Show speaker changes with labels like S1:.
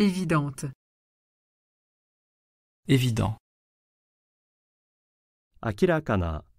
S1: évidente. Évident. Akirakana